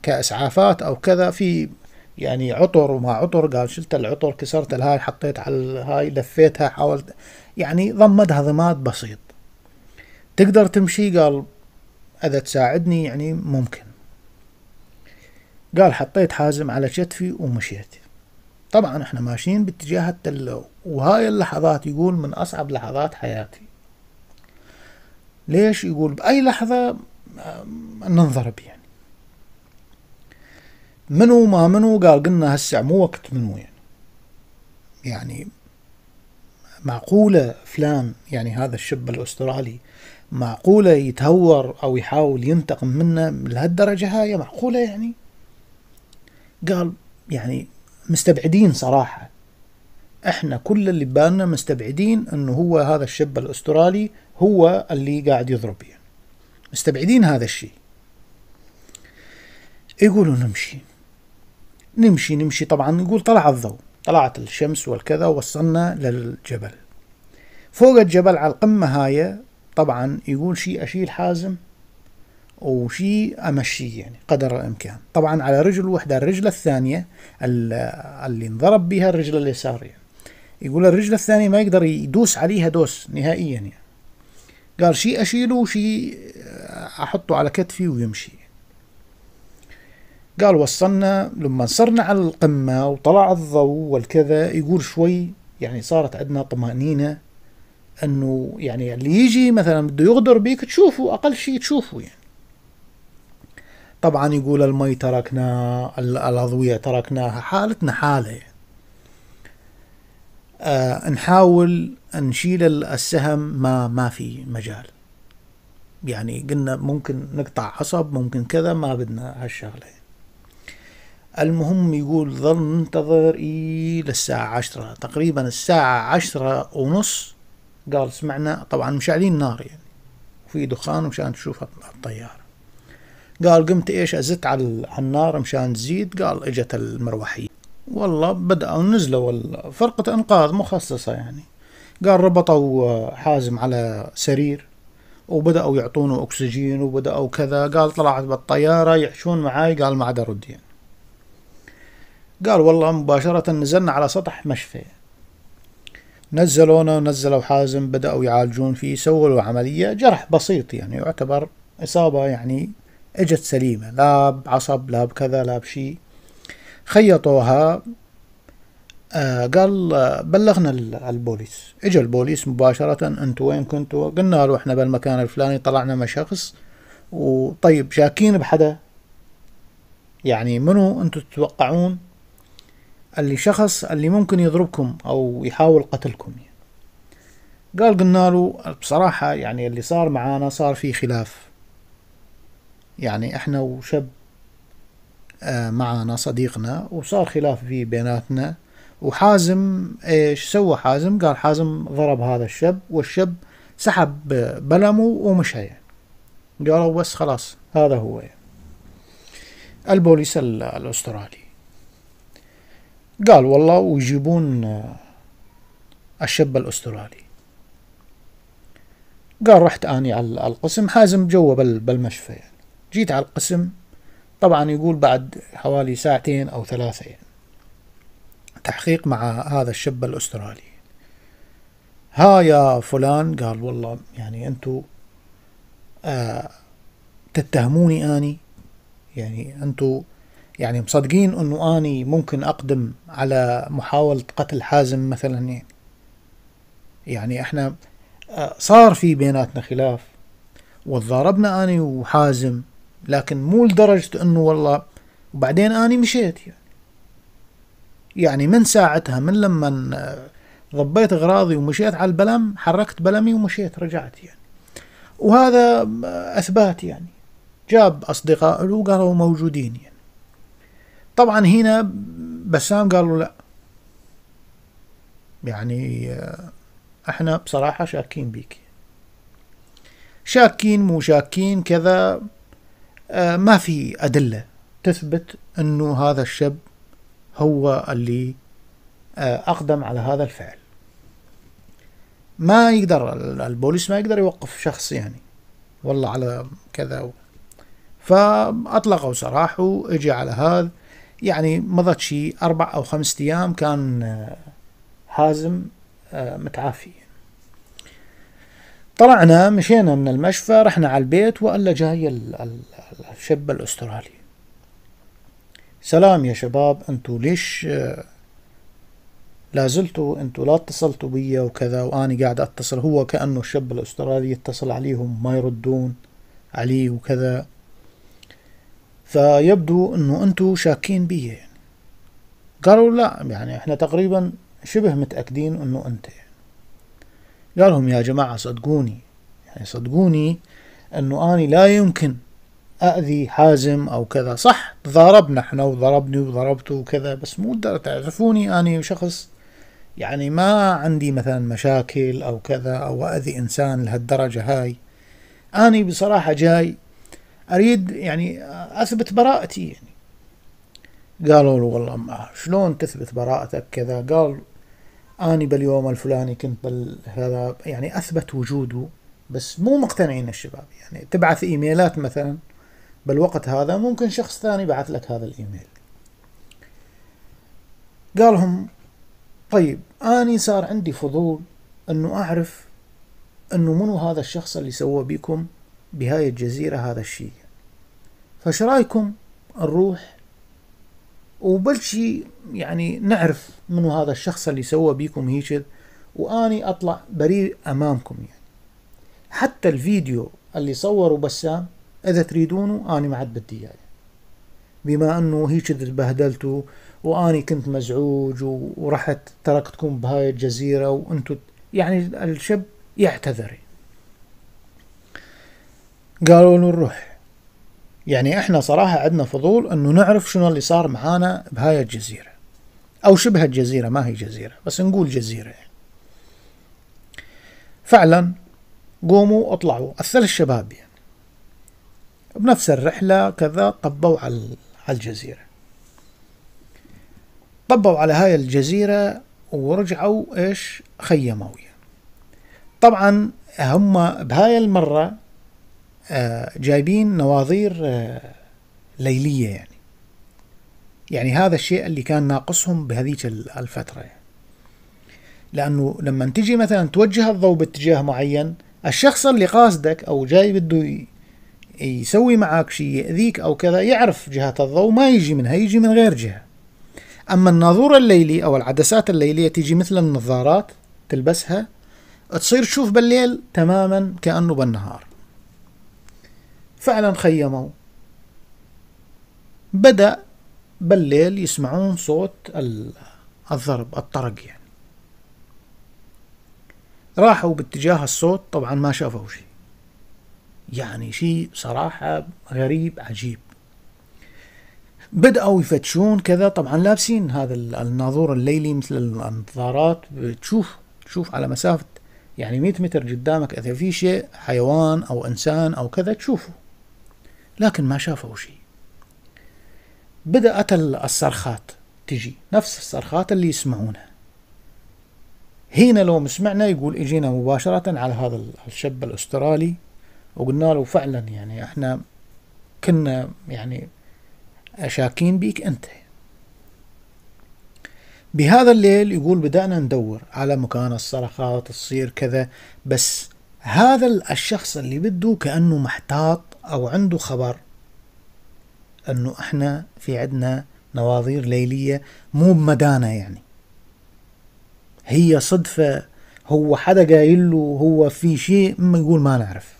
كاسعافات او كذا في يعني عطر وما عطر قال شلت العطر كسرت الهاي حطيت على الهاي لفيتها حاولت يعني ضمدها ضماد بسيط تقدر تمشي قال اذا تساعدني يعني ممكن قال حطيت حازم على كتفي ومشيت طبعا احنا ماشيين باتجاه التلة وهاي اللحظات يقول من اصعب لحظات حياتي ليش يقول باي لحظة ننضرب يعني منو ما منو قال قلنا هسه مو وقت منو يعني يعني معقولة فلان يعني هذا الشاب الأسترالي معقولة يتهور أو يحاول ينتقم منا لهالدرجة هاي معقولة يعني قال يعني مستبعدين صراحة احنا كل اللي ببالنا مستبعدين انه هو هذا الشاب الاسترالي هو اللي قاعد يضرب يعني مستبعدين هذا الشيء يقولوا نمشي نمشي نمشي طبعا يقول طلع الضوء طلعت الشمس والكذا وصلنا للجبل فوق الجبل على القمة هاي طبعا يقول شيء أشيل حازم وشيء أمشيه يعني قدر الإمكان طبعا على رجل واحدة الرجلة الثانية اللي انضرب بها الرجلة يعني يقول الرجلة الثانية ما يقدر يدوس عليها دوس نهائيا يعني قال شيء أشيله وشيء أحطه على كتفي ويمشي قال وصلنا لما صرنا على القمة وطلع الضوء والكذا يقول شوي يعني صارت عندنا طمأنينة انه يعني اللي يجي مثلا بده يغدر بيك تشوفه اقل شيء تشوفه يعني طبعا يقول المي تركنا الأضوية تركناها حالتنا حالة يعني. أه نحاول نشيل السهم ما ما في مجال يعني قلنا ممكن نقطع عصب ممكن كذا ما بدنا هالشغلة يعني. المهم يقول ظل ننتظر إيه للساعة عشرة تقريبا الساعة عشرة ونص قال سمعنا طبعا مشعلين نار يعني وفي دخان مشان تشوف الطيارة قال قمت ايش ازت على النار مشان تزيد قال اجت المروحية والله بدأوا نزلوا فرقة انقاذ مخصصة يعني قال ربطوا حازم على سرير وبدأوا يعطونه أكسجين وبدأوا كذا قال طلعت بالطيارة يعشون معاي قال ما عاد أرد يعني قال والله مباشرة نزلنا على سطح مشفى نزلونا ونزلوا حازم بدأوا يعالجون فيه سووا له عملية جرح بسيط يعني يعتبر إصابة يعني اجت سليمة لا بعصب لا بكذا لا بشيء خيطوها آه قال بلغنا البوليس اجى البوليس مباشرة انتوا وين كنتوا قلنا له احنا بالمكان الفلاني طلعنا مع شخص وطيب شاكين بحدا يعني منو انتوا تتوقعون اللي شخص اللي ممكن يضربكم أو يحاول قتلكم قال قلنا له بصراحة يعني اللي صار معانا صار في خلاف يعني احنا وشاب آه، معانا صديقنا وصار خلاف في بيناتنا وحازم ايش سوى حازم قال حازم ضرب هذا الشاب والشاب سحب بلمه ومشى يعني قالوا بس خلاص هذا هو يعني. البوليس الأسترالي قال والله ويجيبون آه، الشاب الأسترالي قال رحت أني على القسم حازم جوا بالمشفى يعني. جيت على القسم طبعا يقول بعد حوالي ساعتين أو ثلاثة يعني. تحقيق مع هذا الشاب الأسترالي ها يا فلان قال والله يعني أنتو آه تتهموني أني يعني أنتو يعني مصدقين انه اني ممكن اقدم على محاولة قتل حازم مثلا يعني يعني احنا آه، صار في بيناتنا خلاف وتضاربنا اني وحازم لكن مو لدرجة انه والله وبعدين اني مشيت يعني يعني من ساعتها من لما آه، ضبيت اغراضي ومشيت على البلم حركت بلمي ومشيت رجعت يعني وهذا آه، اثبات يعني جاب اصدقاء له وقالوا موجودين يعني طبعا هنا بسام قالوا لا يعني آه، احنا بصراحة شاكين بيك شاكين مو شاكين كذا آه، ما في أدلة تثبت أنه هذا الشاب هو اللي آه، أقدم على هذا الفعل ما يقدر البوليس ما يقدر يوقف شخص يعني والله على كذا فأطلقوا سراحه اجي على هذا يعني مضت شي أربع أو خمسة أيام كان آه، هازم آه، متعافي طلعنا مشينا من المشفى رحنا على البيت وإلا جاي الشاب الأسترالي سلام يا شباب أنتوا ليش لازلتوا آه، أنتوا لا اتصلتوا بي وكذا وأنا قاعد أتصل هو كأنه الشاب الأسترالي يتصل عليهم ما يردون عليه وكذا فيبدو انه انتم شاكين بي يعني. قالوا لا يعني احنا تقريبا شبه متأكدين انه انت يعني. قال لهم يا جماعة صدقوني يعني صدقوني انه اني لا يمكن اذي حازم او كذا صح تضاربنا احنا وضربني وضربته وكذا بس مو تعرفوني اني شخص يعني ما عندي مثلا مشاكل او كذا او اذي انسان لهالدرجة هاي اني بصراحة جاي اريد يعني اثبت براءتي يعني قالوا له والله ما شلون تثبت براءتك كذا قال اني باليوم الفلاني كنت بال هذا يعني اثبت وجوده بس مو مقتنعين الشباب يعني تبعث ايميلات مثلا بالوقت هذا ممكن شخص ثاني بعث لك هذا الايميل قال لهم طيب اني صار عندي فضول انه اعرف انه منو هذا الشخص اللي سوى بيكم بهاي الجزيرة هذا الشيء فش رايكم نروح وبلشي يعني نعرف منو هذا الشخص اللي سوى بيكم هيجذ واني اطلع بريء امامكم يعني حتى الفيديو اللي صوره بسام اذا تريدونه اني ما عاد بدي اياه بما انه هيك تبهدلتوا واني كنت مزعوج ورحت تركتكم بهاي الجزيره وانتم يعني الشب يعتذر يعني. قالوا له نروح يعني احنا صراحة عندنا فضول انه نعرف شنو اللي صار معانا بهاي الجزيرة او شبه الجزيرة ما هي جزيرة بس نقول جزيرة يعني. فعلا قوموا اطلعوا الثلاث شباب يعني بنفس الرحلة كذا طبوا على الجزيرة طبوا على هاي الجزيرة ورجعوا ايش خيموا يعني. طبعا هم بهاي المرة آه، جايبين نواظير آه، ليلية يعني يعني هذا الشيء اللي كان ناقصهم بهذيك الفترة يعني. لأنه لما تجي مثلا توجه الضوء باتجاه معين الشخص اللي قاصدك أو جاي بده يسوي معك شيء يأذيك أو كذا يعرف جهة الضوء ما يجي منها يجي من غير جهة أما الناظور الليلي أو العدسات الليلية تيجي مثل النظارات تلبسها تصير تشوف بالليل تماما كأنه بالنهار فعلا خيموا بدأ بالليل يسمعون صوت الضرب الطرق يعني راحوا باتجاه الصوت طبعا ما شافوا شيء يعني شيء صراحة غريب عجيب بدأوا يفتشون كذا طبعا لابسين هذا الناظور الليلي مثل النظارات تشوف تشوف على مسافة يعني 100 متر قدامك إذا في شيء حيوان أو إنسان أو كذا تشوفه لكن ما شافوا شيء بدأت الصرخات تجي نفس الصرخات اللي يسمعونها هنا لو سمعنا يقول اجينا مباشرة على هذا الشاب الاسترالي وقلنا له فعلا يعني احنا كنا يعني شاكين بيك انت بهذا الليل يقول بدأنا ندور على مكان الصرخات تصير كذا بس هذا الشخص اللي بده كأنه محتاط أو عنده خبر أنه إحنا في عندنا نواظير ليلية مو بمدانا يعني هي صدفة هو حدا قايل له هو في شيء ما يقول ما نعرف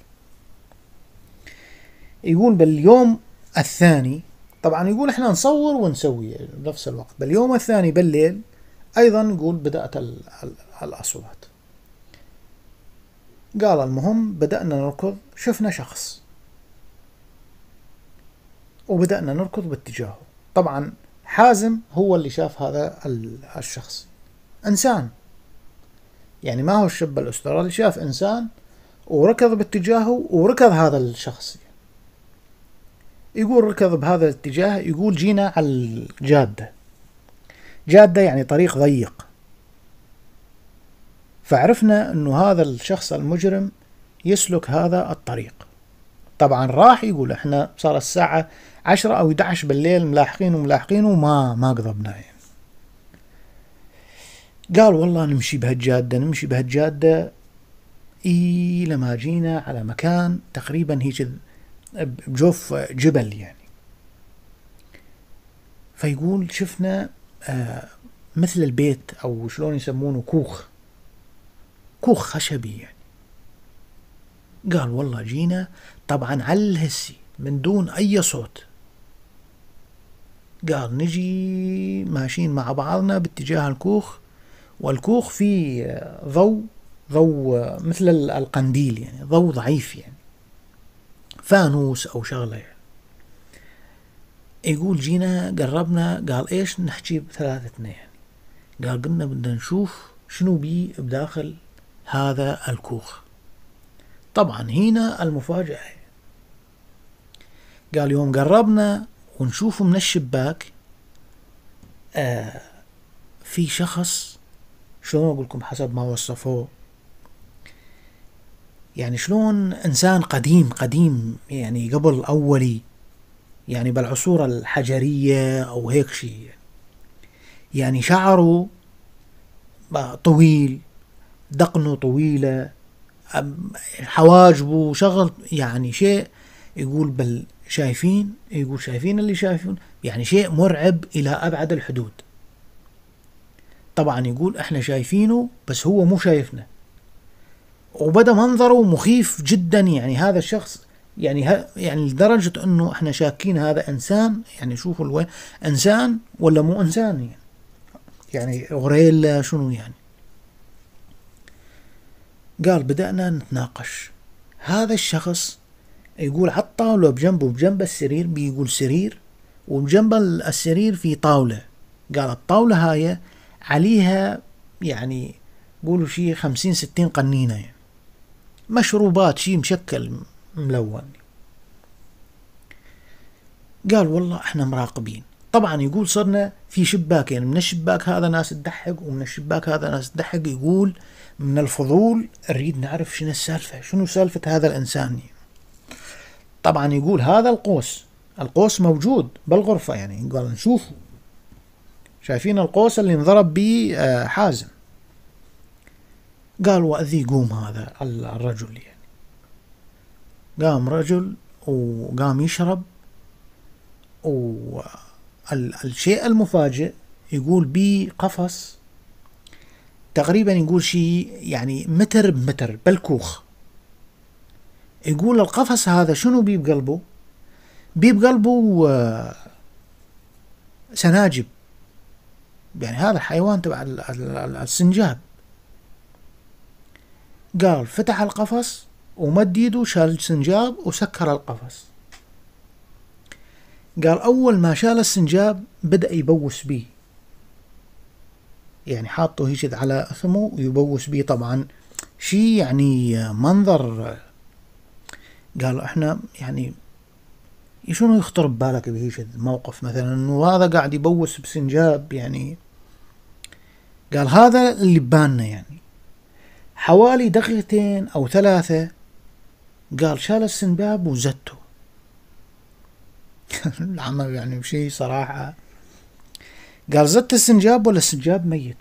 يقول باليوم الثاني طبعا يقول احنا نصور ونسوي بنفس الوقت باليوم الثاني بالليل ايضا يقول بدات الاصوات قال المهم بدانا نركض شفنا شخص وبدأنا نركض باتجاهه طبعا حازم هو اللي شاف هذا الشخص إنسان يعني ما هو الشاب الأسترالي شاف إنسان وركض باتجاهه وركض هذا الشخص يقول ركض بهذا الاتجاه يقول جينا على الجادة جادة يعني طريق ضيق فعرفنا أنه هذا الشخص المجرم يسلك هذا الطريق طبعا راح يقول احنا صار الساعة 10 او 11 بالليل ملاحقين وملاحقين وما ما قضبنا يعني قال والله نمشي بهالجاده نمشي بهالجاده اي لما جينا على مكان تقريبا هيك بجوف جبل يعني فيقول شفنا آه، مثل البيت او شلون يسمونه كوخ كوخ خشبي يعني قال والله جينا طبعا على الهسي من دون اي صوت قال نجي ماشيين مع بعضنا باتجاه الكوخ والكوخ فيه ضوء ضوء مثل القنديل يعني ضوء ضعيف يعني فانوس أو شغلة يعني يقول جينا قربنا قال إيش نحكي بثلاثتنا يعني قال قلنا بدنا نشوف شنو بي بداخل هذا الكوخ طبعا هنا المفاجأة قال يوم قربنا ونشوفه من الشباك آه في شخص شلون أقول لكم حسب ما وصفوه يعني شلون إنسان قديم قديم يعني قبل أولي يعني بالعصور الحجرية أو هيك شيء يعني, يعني شعره آه، طويل دقنه طويلة حواجبه شغل يعني شيء يقول بال شايفين يقول شايفين اللي شايفون يعني شيء مرعب إلى أبعد الحدود طبعا يقول احنا شايفينه بس هو مو شايفنا وبدا منظره مخيف جدا يعني هذا الشخص يعني ه... يعني لدرجه انه احنا شاكين هذا انسان يعني شوفوا الوين انسان ولا مو انسان يعني يعني غوريلا شنو يعني قال بدأنا نتناقش هذا الشخص يقول حط طاولة بجنبه بجنب السرير بيقول سرير وبجنب السرير في طاولة قال الطاولة هاي عليها يعني قولوا شي خمسين ستين قنينة يعني. مشروبات شي مشكل ملون قال والله احنا مراقبين طبعا يقول صرنا في شباك يعني من الشباك هذا ناس تضحك ومن الشباك هذا ناس تضحك يقول من الفضول نريد نعرف شنو السالفة شنو سالفة هذا الإنسان يعني. طبعا يقول هذا القوس القوس موجود بالغرفة يعني قال نشوفه شايفين القوس اللي انضرب به آه، حازم قال وأذي قوم هذا الرجل يعني قام رجل وقام يشرب والشيء المفاجئ يقول بي قفص تقريبا يقول شيء يعني متر بمتر بالكوخ يقول القفص هذا شنو بيب قلبه بيب قلبه آه، سناجب يعني هذا الحيوان تبع السنجاب قال فتح القفص ومد يده شال السنجاب وسكر القفص قال أول ما شال السنجاب بدأ يبوس بيه يعني حاطه هيجد على ثمه ويبوس بيه طبعا شي يعني آه، منظر آه، قالوا احنا يعني شنو يخطر ببالك بهيش الموقف مثلا انه هذا قاعد يبوس بسنجاب يعني قال هذا اللي ببالنا يعني حوالي دقيقتين او ثلاثة قال شال السنباب وزته العمل يعني شيء صراحة قال زدت السنجاب ولا السنجاب ميت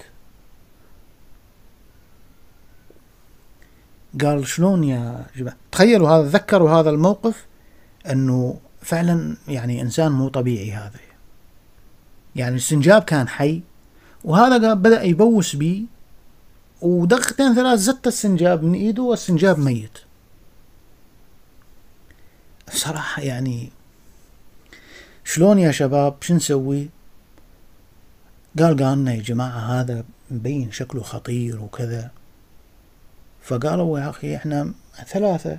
قال شلون يا جماعة تخيلوا هذا تذكروا هذا الموقف أنه فعلا يعني إنسان مو طبيعي هذا يعني السنجاب كان حي وهذا بدأ يبوس بي ودقيقتين ثلاث زت السنجاب من إيده والسنجاب ميت صراحة يعني شلون يا شباب شو نسوي قال قالنا يا جماعة هذا مبين شكله خطير وكذا فقالوا يا أخي إحنا ثلاثة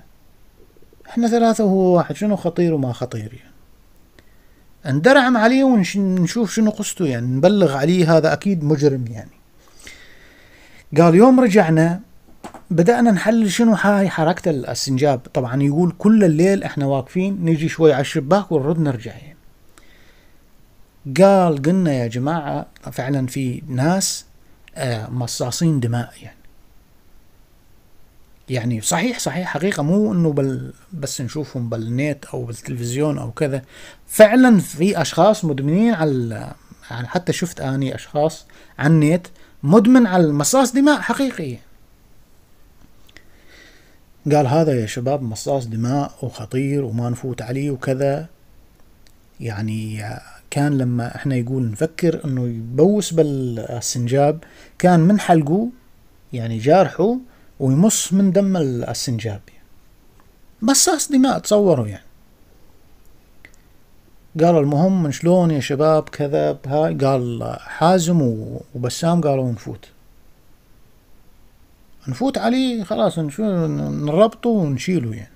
إحنا ثلاثة وهو واحد شنو خطير وما خطير يعني ندرعم عليه ونشوف شنو قصته يعني نبلغ عليه هذا أكيد مجرم يعني قال يوم رجعنا بدأنا نحلل شنو هاي حركة السنجاب طبعا يقول كل الليل احنا واقفين نجي شوي على الشباك ونرد نرجع يعني. قال قلنا يا جماعة فعلا في ناس آه، مصاصين دماء يعني يعني صحيح صحيح حقيقة مو انه بل بس نشوفهم بالنت او بالتلفزيون او كذا فعلا في اشخاص مدمنين على يعني حتى شفت اني اشخاص على النت مدمن على مصاص دماء حقيقية قال هذا يا شباب مصاص دماء وخطير وما نفوت عليه وكذا يعني كان لما احنا يقول نفكر انه يبوس بالسنجاب كان من حلقه يعني جارحه ويمص من دم السنجاب مصاص دماء تصوروا يعني قال المهم من شلون يا شباب كذا هاي قال حازم وبسام قالوا نفوت نفوت عليه خلاص نربطه ونشيله يعني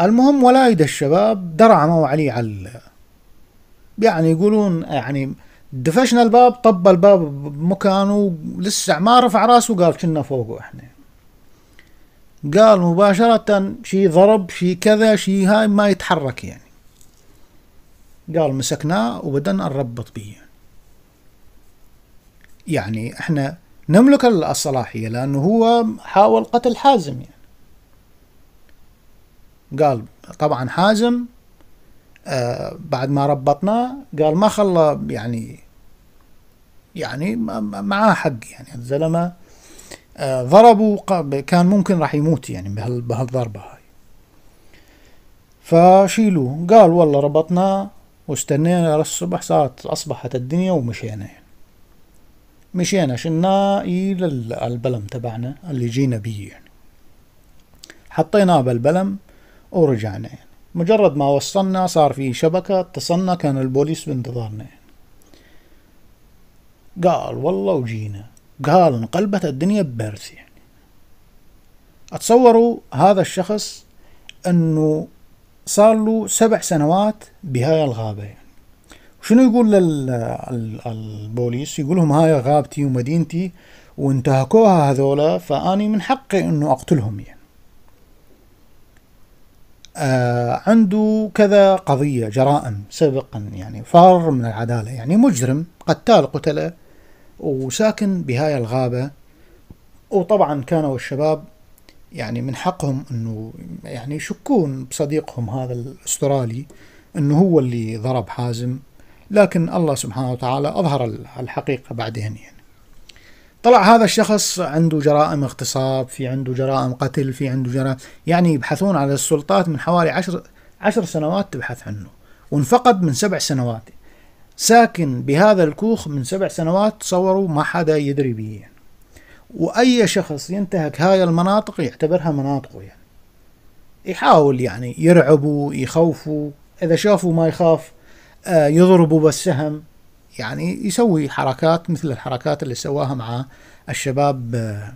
المهم ولايد الشباب درعموا عليه على يعني يقولون يعني دفشنا الباب طب الباب بمكانه لسه ما رفع راسه قال كنا فوقه احنا قال مباشرة شي ضرب شي كذا شي هاي ما يتحرك يعني قال مسكناه وبدنا نربط به يعني احنا نملك الصلاحية لأنه هو حاول قتل حازم يعني قال طبعا حازم آه بعد ما ربطناه قال ما خلى يعني يعني معاه حق يعني الزلمه آه ضربوا كان ممكن راح يموت يعني بهالضربه هاي فشيلوه قال والله ربطناه واستنينا للصبح صارت اصبحت الدنيا ومشينا يعني. مشينا شلناه الى البلم تبعنا اللي جينا بيه يعني. حطيناه بالبلم ورجعنا يعني. مجرد ما وصلنا صار في شبكة اتصلنا كان البوليس بانتظارنا يعني. قال والله وجينا قال انقلبت الدنيا ببرث يعني اتصوروا هذا الشخص انه صار له سبع سنوات بهاي الغابة يعني. شنو يقول للبوليس يقول لهم هاي غابتي ومدينتي وانتهكوها هذولا فأني من حقي أنه أقتلهم يعني آه عنده كذا قضية جرائم سابقا يعني فار من العدالة يعني مجرم قتال قتله وساكن بهاي الغابة وطبعا كانوا الشباب يعني من حقهم انه يعني يشكون بصديقهم هذا الاسترالي انه هو اللي ضرب حازم لكن الله سبحانه وتعالى اظهر الحقيقة بعدين يعني طلع هذا الشخص عنده جرائم اغتصاب في عنده جرائم قتل في عنده جرائم يعني يبحثون على السلطات من حوالي عشر عشر سنوات تبحث عنه وانفقد من سبع سنوات ساكن بهذا الكوخ من سبع سنوات تصوروا ما حدا يدري به يعني. وأي شخص ينتهك هاي المناطق يعتبرها مناطقه يعني يحاول يعني يرعبوا يخوفوا إذا شافوا ما يخاف آه، يضربوا بالسهم يعني يسوي حركات مثل الحركات اللي سواها مع الشباب آه،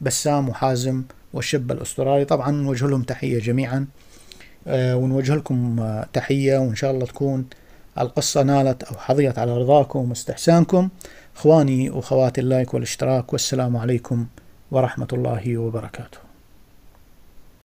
بسام وحازم والشب الأسترالي طبعا نوجه لهم تحية جميعا آه، ونوجه لكم تحية وإن شاء الله تكون القصة نالت أو حظيت على رضاكم واستحسانكم إخواني وأخواتي اللايك والاشتراك والسلام عليكم ورحمة الله وبركاته